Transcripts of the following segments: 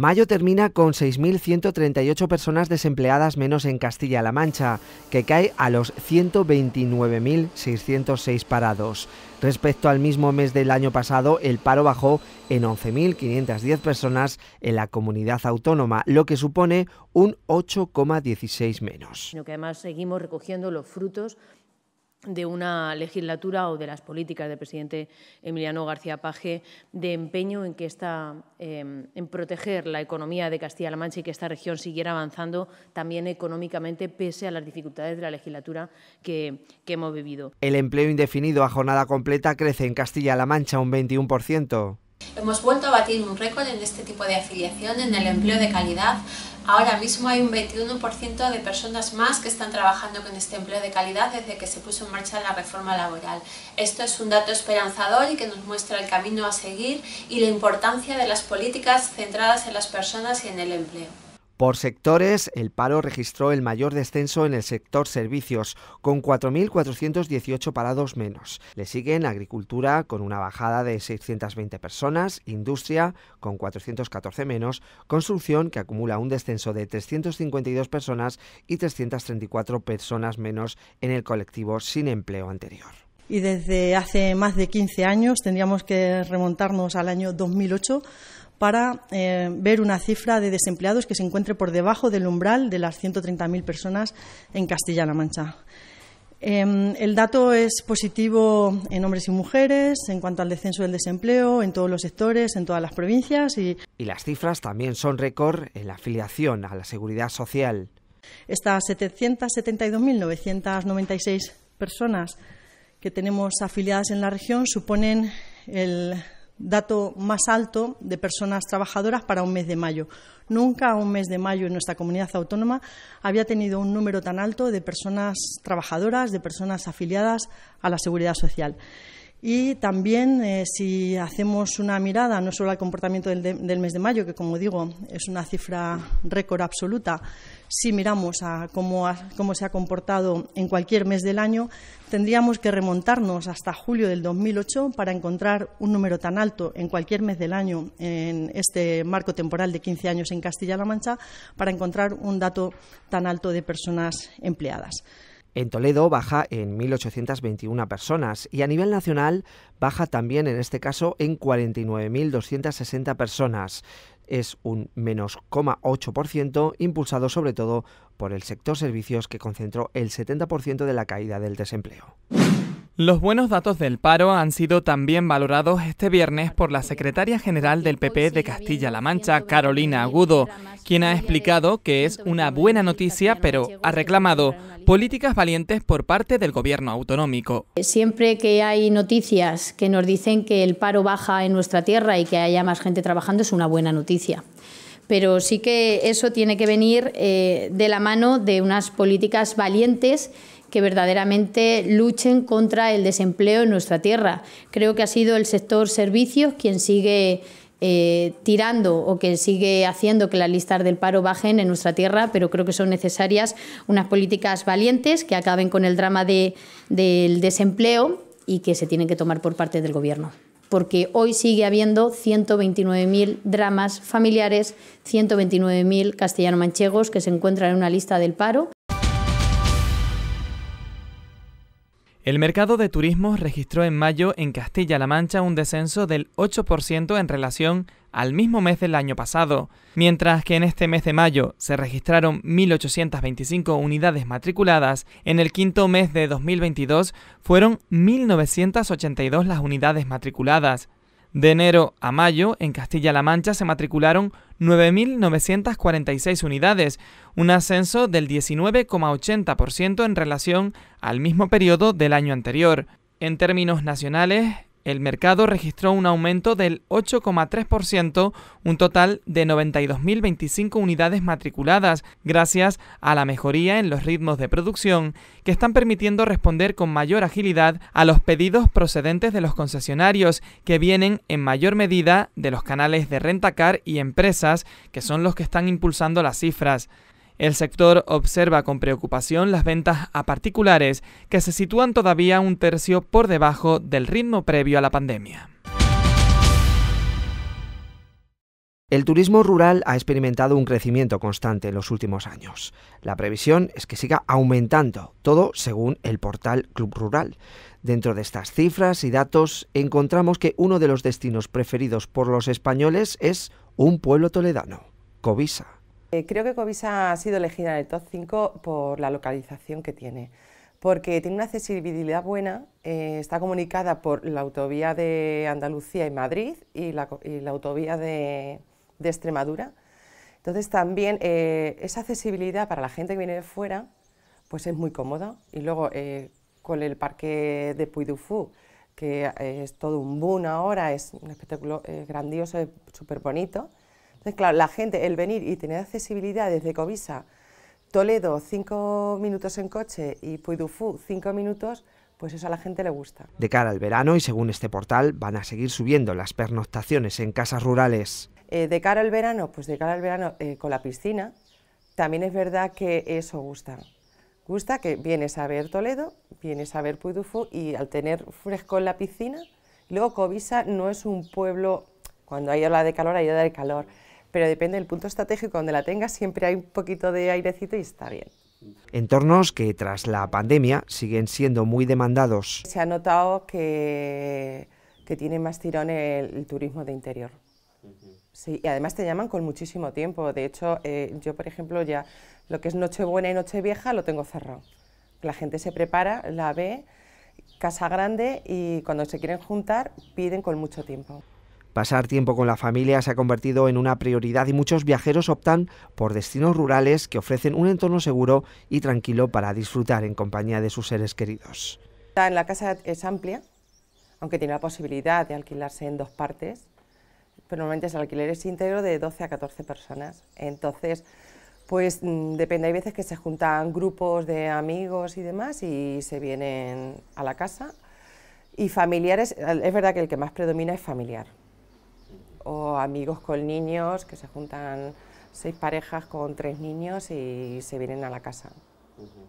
Mayo termina con 6.138 personas desempleadas menos en Castilla-La Mancha, que cae a los 129.606 parados. Respecto al mismo mes del año pasado, el paro bajó en 11.510 personas en la comunidad autónoma, lo que supone un 8,16 menos. que además seguimos recogiendo los frutos de una legislatura o de las políticas del presidente Emiliano García Page de empeño en que esta, em, en proteger la economía de Castilla-La Mancha y que esta región siguiera avanzando también económicamente pese a las dificultades de la legislatura que, que hemos vivido. El empleo indefinido a jornada completa crece en Castilla-La Mancha un 21%. Hemos vuelto a batir un récord en este tipo de afiliación en el empleo de calidad Ahora mismo hay un 21% de personas más que están trabajando con este empleo de calidad desde que se puso en marcha la reforma laboral. Esto es un dato esperanzador y que nos muestra el camino a seguir y la importancia de las políticas centradas en las personas y en el empleo. Por sectores, el paro registró el mayor descenso en el sector servicios, con 4.418 parados menos. Le siguen agricultura, con una bajada de 620 personas, industria, con 414 menos, construcción, que acumula un descenso de 352 personas y 334 personas menos en el colectivo sin empleo anterior y desde hace más de 15 años, tendríamos que remontarnos al año 2008 para eh, ver una cifra de desempleados que se encuentre por debajo del umbral de las 130.000 personas en Castilla-La Mancha. Em, el dato es positivo en hombres y mujeres en cuanto al descenso del desempleo en todos los sectores, en todas las provincias. Y, y las cifras también son récord en la afiliación a la seguridad social. Estas 772.996 personas que tenemos afiliadas en la región suponen el dato más alto de personas trabajadoras para un mes de mayo. Nunca un mes de mayo en nuestra comunidad autónoma había tenido un número tan alto de personas trabajadoras, de personas afiliadas a la seguridad social. Y también, eh, si hacemos una mirada no solo al comportamiento del, mes de mayo, que como digo es una cifra récord absoluta, si miramos a cómo, cómo se ha comportado en cualquier mes del año, tendríamos que remontarnos hasta julio del 2008 para encontrar un número tan alto en cualquier mes del año en este marco temporal de 15 años en Castilla-La Mancha, para encontrar un dato tan alto de personas empleadas. En Toledo baja en 1.821 personas y a nivel nacional baja también en este caso en 49.260 personas. Es un menos 0,8% impulsado sobre todo por el sector servicios que concentró el 70% de la caída del desempleo. Los buenos datos del paro han sido también valorados este viernes por la secretaria general del PP de Castilla-La Mancha, Carolina Agudo, quien ha explicado que es una buena noticia, pero ha reclamado políticas valientes por parte del gobierno autonómico. Siempre que hay noticias que nos dicen que el paro baja en nuestra tierra y que haya más gente trabajando, es una buena noticia pero sí que eso tiene que venir eh, de la mano de unas políticas valientes que verdaderamente luchen contra el desempleo en nuestra tierra. Creo que ha sido el sector servicios quien sigue eh, tirando o quien sigue haciendo que las listas del paro bajen en nuestra tierra, pero creo que son necesarias unas políticas valientes que acaben con el drama del desempleo y que se tienen que tomar por parte del Gobierno. Porque hoy sigue habiendo 129.000 dramas familiares, 129.000 castellano-manchegos que se encuentran en una lista del paro. El mercado de turismo registró en mayo en Castilla-La Mancha un descenso del 8% en relación al mismo mes del año pasado, mientras que en este mes de mayo se registraron 1.825 unidades matriculadas, en el quinto mes de 2022 fueron 1.982 las unidades matriculadas, de enero a mayo, en Castilla-La Mancha se matricularon 9.946 unidades, un ascenso del 19,80% en relación al mismo periodo del año anterior. En términos nacionales, el mercado registró un aumento del 8,3%, un total de 92.025 unidades matriculadas, gracias a la mejoría en los ritmos de producción, que están permitiendo responder con mayor agilidad a los pedidos procedentes de los concesionarios, que vienen en mayor medida de los canales de rentacar y empresas, que son los que están impulsando las cifras. El sector observa con preocupación las ventas a particulares, que se sitúan todavía un tercio por debajo del ritmo previo a la pandemia. El turismo rural ha experimentado un crecimiento constante en los últimos años. La previsión es que siga aumentando, todo según el portal Club Rural. Dentro de estas cifras y datos encontramos que uno de los destinos preferidos por los españoles es un pueblo toledano, Covisa. Eh, creo que Covisa ha sido elegida en el top 5 por la localización que tiene, porque tiene una accesibilidad buena, eh, está comunicada por la autovía de Andalucía y Madrid y la, autovía de, Extremadura. Entonces también eh, esa accesibilidad para la gente que viene de fuera pues es muy cómoda y luego con el parque de Puydufú que es todo un boom ahora, es un espectáculo grandioso grandioso, súper bonito. Entonces, claro, la gente, el venir y tener accesibilidad desde Covisa, Toledo, cinco minutos en coche y Puidufú, cinco minutos, pues eso a la gente le gusta. De cara al verano, y según este portal, van a seguir subiendo las pernoctaciones en casas rurales. Eh, de cara al verano, pues de cara al verano eh, con la piscina, también es verdad que eso gusta. Gusta que vienes a ver Toledo, vienes a ver Puidufú y al tener fresco en la piscina, luego Covisa no es un pueblo, cuando hay ola de calor, hay ola de calor pero depende del punto estratégico donde la tengas, siempre hay un poquito de airecito y está bien. Entornos que tras la pandemia siguen siendo muy demandados. Se ha notado que, que tiene más tirón el, turismo de interior. Sí, y además te llaman con muchísimo tiempo. De hecho, eh, yo, por ejemplo, ya lo que es Nochebuena y Nochevieja lo tengo cerrado. La gente se prepara, la ve, casa grande y cuando se quieren juntar piden con mucho tiempo. Pasar tiempo con la familia se ha convertido en una prioridad y muchos viajeros optan por destinos rurales que ofrecen un entorno seguro y tranquilo para disfrutar en compañía de sus seres queridos. La casa es amplia, aunque tiene la posibilidad de alquilarse en dos partes, pero normalmente el alquiler es íntegro de 12 a 14 personas. Entonces, pues mm, depende, hay veces que se juntan grupos de amigos y demás y se vienen a la casa. Y familiares, es verdad que el que más predomina es familiar o amigos con niños que se juntan seis parejas con tres niños y se vienen a la casa.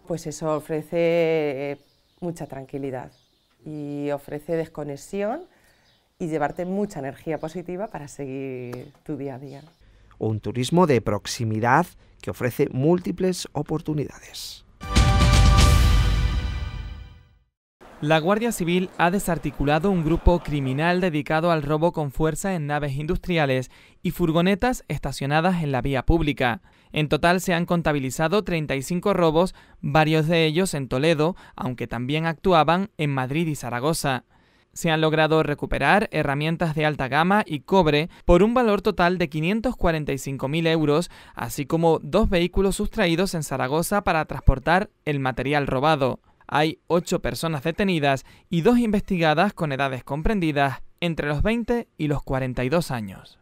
Pues eso ofrece eh, mucha tranquilidad y ofrece desconexión y llevarte mucha energía positiva para seguir tu día a día. Un turismo de proximidad que ofrece múltiples oportunidades. La Guardia Civil ha desarticulado un grupo criminal dedicado al robo con fuerza en naves industriales y furgonetas estacionadas en la vía pública. En total se han contabilizado 35 robos, varios de ellos en Toledo, aunque también actuaban en Madrid y Zaragoza. Se han logrado recuperar herramientas de alta gama y cobre por un valor total de 545.000 euros, así como dos vehículos sustraídos en Zaragoza para transportar el material robado. Hay ocho personas detenidas y dos investigadas con edades comprendidas entre los 20 y los 42 años.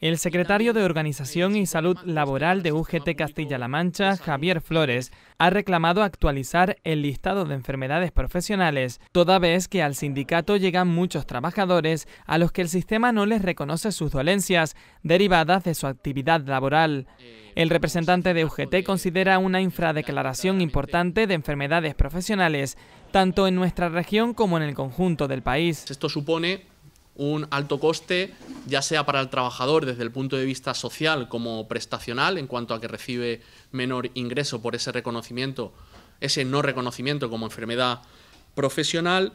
El secretario de Organización y Salud Laboral de UGT Castilla-La Mancha, Javier Flores, ha reclamado actualizar el listado de enfermedades profesionales, toda vez que al sindicato llegan muchos trabajadores a los que el sistema no les reconoce sus dolencias derivadas de su actividad laboral. El representante de UGT considera una infradeclaración importante de enfermedades profesionales, tanto en nuestra región como en el conjunto del país. Esto supone un alto coste, ya sea para el trabajador desde el punto de vista social como prestacional, en cuanto a que recibe menor ingreso por ese reconocimiento, ese no reconocimiento como enfermedad profesional,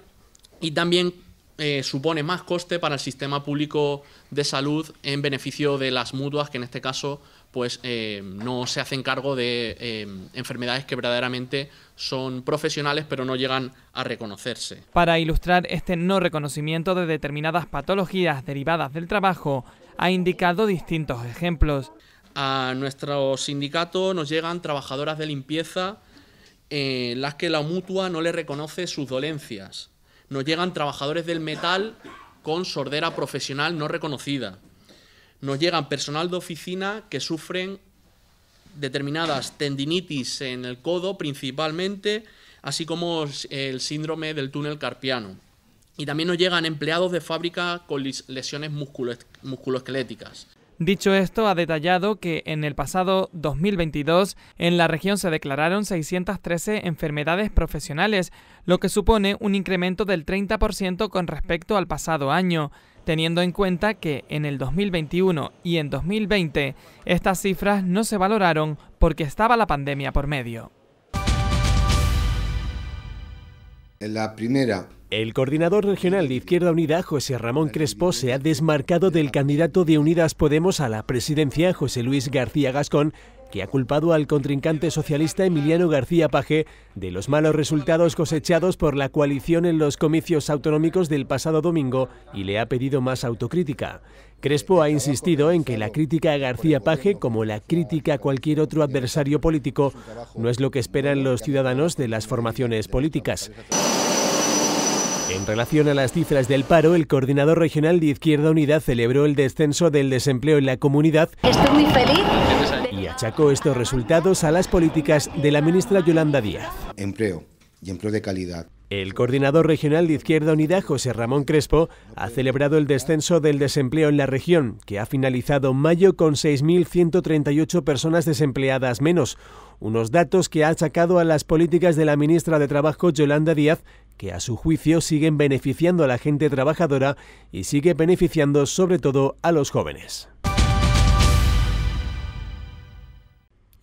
y también eh, supone más coste para el sistema público de salud en beneficio de las mutuas, que en este caso pues eh, no se hacen cargo de eh, enfermedades que verdaderamente son profesionales pero no llegan a reconocerse. Para ilustrar este no reconocimiento de determinadas patologías derivadas del trabajo, ha indicado distintos ejemplos. A nuestro sindicato nos llegan trabajadoras de limpieza en las que la mutua no le reconoce sus dolencias nos llegan trabajadores del metal con sordera profesional no reconocida. Nos llegan personal de oficina que sufren determinadas tendinitis en el codo principalmente, así como el síndrome del túnel carpiano. Y también nos llegan empleados de fábrica con lesiones musculoesqueléticas. Dicho esto, ha detallado que en el pasado 2022 en la región se declararon 613 enfermedades profesionales, lo que supone un incremento del 30% con respecto al pasado año, teniendo en cuenta que en el 2021 y en 2020 estas cifras no se valoraron porque estaba la pandemia por medio. La primera el coordinador regional de Izquierda Unida, José Ramón Crespo, se ha desmarcado del candidato de Unidas Podemos a la presidencia, José Luis García Gascón, que ha culpado al contrincante socialista Emiliano García Paje de los malos resultados cosechados por la coalición en los comicios autonómicos del pasado domingo y le ha pedido más autocrítica. Crespo ha insistido en que la crítica a García Paje, como la crítica a cualquier otro adversario político, no es lo que esperan los ciudadanos de las formaciones políticas. En relación a las cifras del paro, el coordinador regional de Izquierda Unida celebró el descenso del desempleo en la comunidad. Y achacó estos resultados a las políticas de la ministra Yolanda Díaz. Empleo y empleo de calidad. El coordinador regional de Izquierda Unida, José Ramón Crespo, ha celebrado el descenso del desempleo en la región, que ha finalizado mayo con 6.138 personas desempleadas menos, unos datos que ha achacado a las políticas de la ministra de Trabajo, Yolanda Díaz, que a su juicio siguen beneficiando a la gente trabajadora y sigue beneficiando sobre todo a los jóvenes.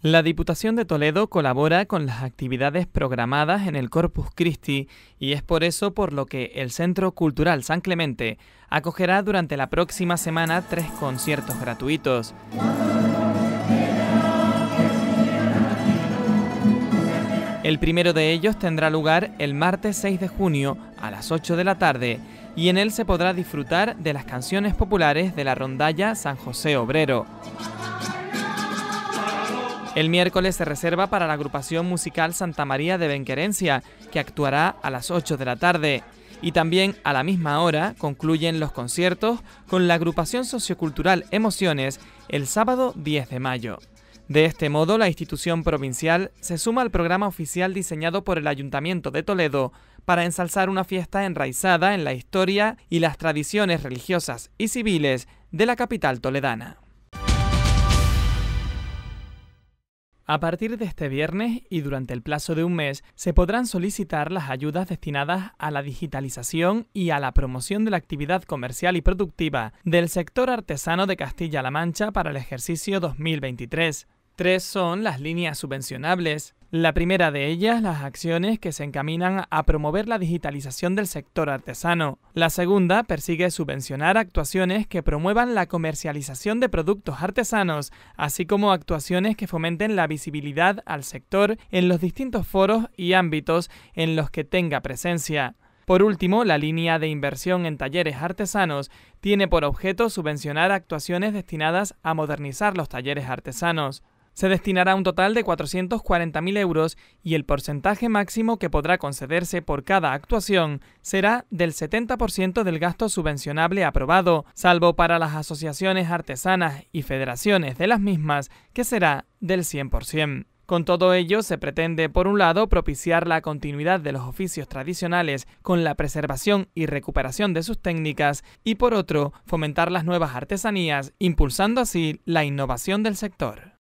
La Diputación de Toledo colabora con las actividades programadas en el Corpus Christi y es por eso por lo que el Centro Cultural San Clemente acogerá durante la próxima semana tres conciertos gratuitos. El primero de ellos tendrá lugar el martes 6 de junio a las 8 de la tarde y en él se podrá disfrutar de las canciones populares de la rondalla San José Obrero. El miércoles se reserva para la agrupación musical Santa María de Benquerencia, que actuará a las 8 de la tarde. Y también a la misma hora concluyen los conciertos con la agrupación sociocultural Emociones el sábado 10 de mayo. De este modo, la institución provincial se suma al programa oficial diseñado por el Ayuntamiento de Toledo para ensalzar una fiesta enraizada en la historia y las tradiciones religiosas y civiles de la capital toledana. A partir de este viernes y durante el plazo de un mes se podrán solicitar las ayudas destinadas a la digitalización y a la promoción de la actividad comercial y productiva del sector artesano de Castilla-La Mancha para el ejercicio 2023. Tres son las líneas subvencionables. La primera de ellas, las acciones que se encaminan a promover la digitalización del sector artesano. La segunda persigue subvencionar actuaciones que promuevan la comercialización de productos artesanos, así como actuaciones que fomenten la visibilidad al sector en los distintos foros y ámbitos en los que tenga presencia. Por último, la línea de inversión en talleres artesanos tiene por objeto subvencionar actuaciones destinadas a modernizar los talleres artesanos. Se destinará un total de 440.000 euros y el porcentaje máximo que podrá concederse por cada actuación será del 70% del gasto subvencionable aprobado, salvo para las asociaciones artesanas y federaciones de las mismas, que será del 100%. Con todo ello, se pretende, por un lado, propiciar la continuidad de los oficios tradicionales con la preservación y recuperación de sus técnicas y, por otro, fomentar las nuevas artesanías, impulsando así la innovación del sector.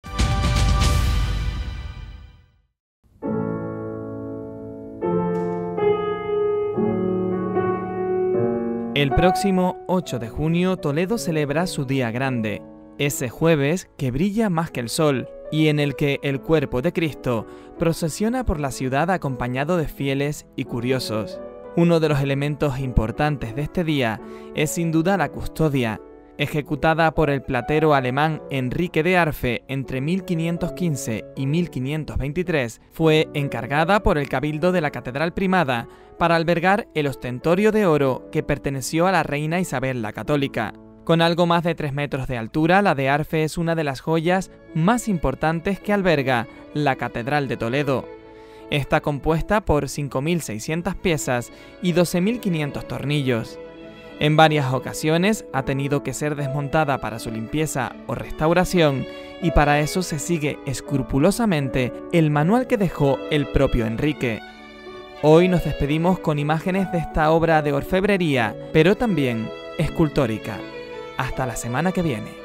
El próximo 8 de junio Toledo celebra su Día Grande, ese jueves que brilla más que el sol y en el que el cuerpo de Cristo procesiona por la ciudad acompañado de fieles y curiosos. Uno de los elementos importantes de este día es sin duda la custodia, ejecutada por el platero alemán Enrique de Arfe entre 1515 y 1523, fue encargada por el Cabildo de la Catedral Primada para albergar el ostentorio de oro que perteneció a la reina Isabel la Católica. Con algo más de 3 metros de altura, la de Arfe es una de las joyas más importantes que alberga la Catedral de Toledo. Está compuesta por 5.600 piezas y 12.500 tornillos. En varias ocasiones ha tenido que ser desmontada para su limpieza o restauración y para eso se sigue escrupulosamente el manual que dejó el propio Enrique. Hoy nos despedimos con imágenes de esta obra de orfebrería, pero también escultórica. Hasta la semana que viene.